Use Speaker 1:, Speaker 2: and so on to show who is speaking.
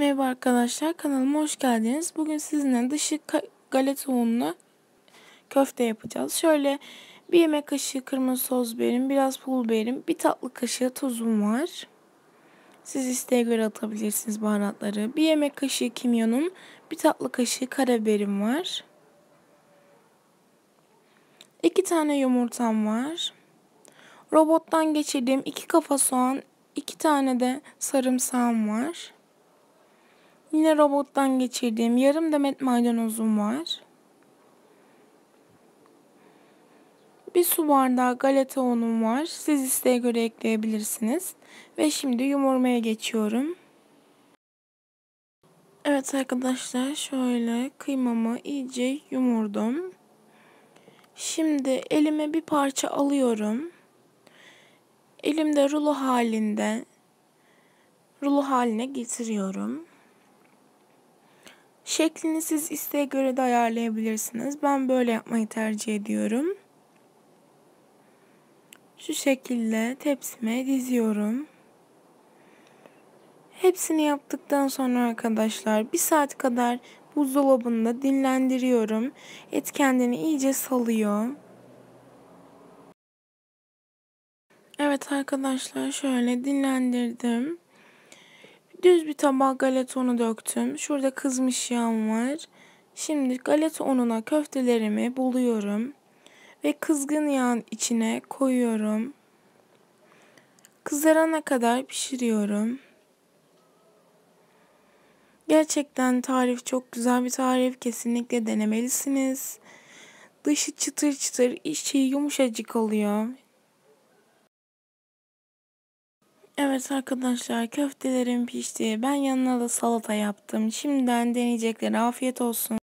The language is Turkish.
Speaker 1: Merhaba arkadaşlar kanalıma hoş geldiniz. Bugün sizinle dışı galeta unlu köfte yapacağız. Şöyle bir yemek kaşığı kırmızı toz biberim, biraz pul biberim, bir tatlı kaşığı tuzum var. Siz isteğe göre atabilirsiniz baharatları. Bir yemek kaşığı kimyonum, bir tatlı kaşığı karabiberim var. İki tane yumurtam var. Robottan geçirdiğim iki kafa soğan, iki tane de sarımsağım var. Yine robottan geçirdiğim yarım demet maydanozum var. Bir su bardağı galeta unum var. Siz isteğe göre ekleyebilirsiniz. Ve şimdi yumurmaya geçiyorum. Evet arkadaşlar şöyle kıymamı iyice yumurdum. Şimdi elime bir parça alıyorum. Elimde rulo halinde rulo haline getiriyorum. Şeklini siz isteğe göre de ayarlayabilirsiniz. Ben böyle yapmayı tercih ediyorum. Şu şekilde tepsime diziyorum. Hepsini yaptıktan sonra arkadaşlar bir saat kadar buzdolabında dinlendiriyorum. Et kendini iyice salıyor. Evet arkadaşlar şöyle dinlendirdim. Düz bir tabağa galeta unu döktüm. Şurada kızmış yağım var. Şimdi galeta ununa köftelerimi buluyorum. Ve kızgın yağın içine koyuyorum. Kızarana kadar pişiriyorum. Gerçekten tarif çok güzel bir tarif. Kesinlikle denemelisiniz. Dışı çıtır çıtır, içi yumuşacık oluyor. Evet arkadaşlar köftelerim pişti. Ben yanına da salata yaptım. Şimdiden deneyecekleri afiyet olsun.